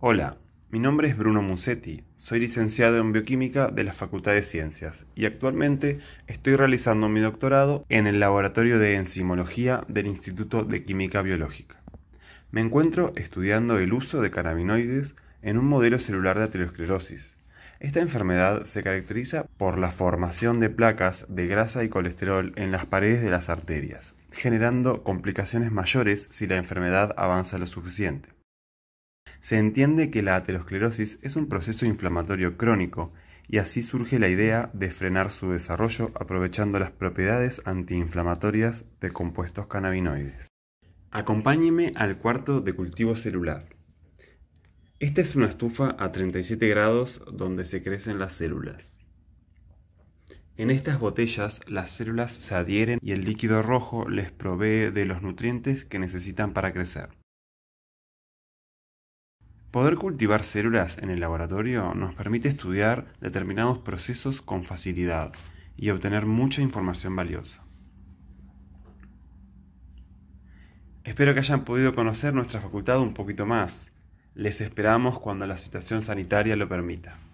Hola, mi nombre es Bruno Musetti, soy licenciado en Bioquímica de la Facultad de Ciencias y actualmente estoy realizando mi doctorado en el Laboratorio de Enzimología del Instituto de Química Biológica. Me encuentro estudiando el uso de cannabinoides en un modelo celular de aterosclerosis. Esta enfermedad se caracteriza por la formación de placas de grasa y colesterol en las paredes de las arterias, generando complicaciones mayores si la enfermedad avanza lo suficiente. Se entiende que la aterosclerosis es un proceso inflamatorio crónico y así surge la idea de frenar su desarrollo aprovechando las propiedades antiinflamatorias de compuestos cannabinoides. Acompáñeme al cuarto de cultivo celular. Esta es una estufa a 37 grados donde se crecen las células. En estas botellas las células se adhieren y el líquido rojo les provee de los nutrientes que necesitan para crecer. Poder cultivar células en el laboratorio nos permite estudiar determinados procesos con facilidad y obtener mucha información valiosa. Espero que hayan podido conocer nuestra facultad un poquito más. Les esperamos cuando la situación sanitaria lo permita.